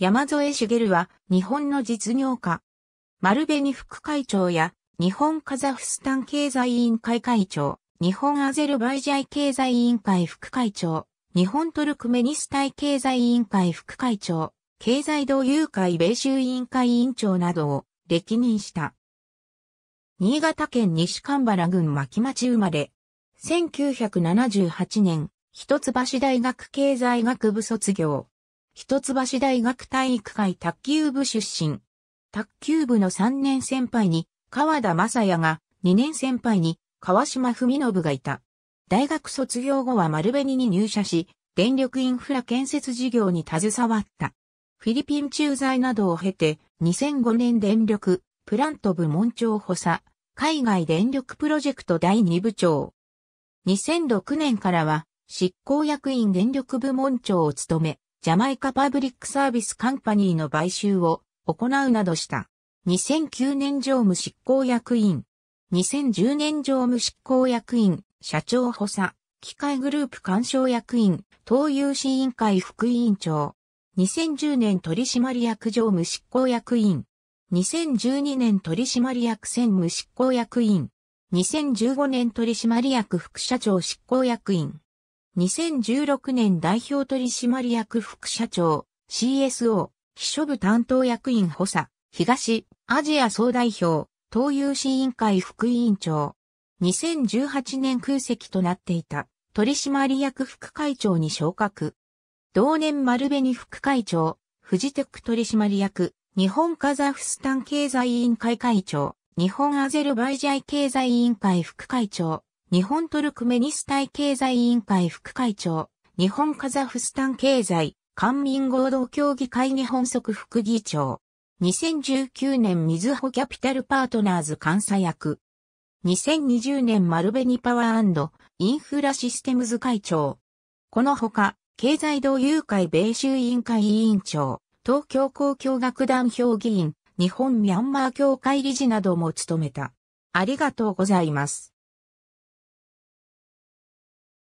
山添茂は日本の実業家。丸紅副会長や日本カザフスタン経済委員会会長、日本アゼルバイジャイ経済委員会副会長、日本トルクメニスタイ経済委員会副会長、経済同友会米州委員会委員長などを歴任した。新潟県西蒲原郡牧町生まれ。1978年、一橋大学経済学部卒業。一橋大学体育会卓球部出身。卓球部の3年先輩に川田正也が、2年先輩に川島文信がいた。大学卒業後は丸紅に入社し、電力インフラ建設事業に携わった。フィリピン駐在などを経て、2005年電力プラント部門長補佐、海外電力プロジェクト第2部長。2006年からは執行役員電力部門長を務め、ジャマイカパブリックサービスカンパニーの買収を行うなどした。2009年常務執行役員。2010年常務執行役員、社長補佐、機械グループ干渉役員、東有志委員会副委員長。2010年取締役常務執行役員。2012年取締役専務執行役員。2015年取締役副社長執行役員。2016年代表取締役副社長、CSO、秘書部担当役員補佐、東、アジア総代表、東有市委員会副委員長。2018年空席となっていた取締役副会長に昇格。同年丸紅副会長、フジテック取締役、日本カザフスタン経済委員会会長、日本アゼルバイジャイ経済委員会副会長、日本トルクメニスタイ経済委員会副会長、日本カザフスタン経済、官民合同協議会日本則副議長。2019年みずほキャピタルパートナーズ監査役。2020年マルベニパワーインフラシステムズ会長。このほか、経済同友会米州委員会委員長、東京公共楽団評議員、日本ミャンマー協会理事なども務めた。ありがとうございます。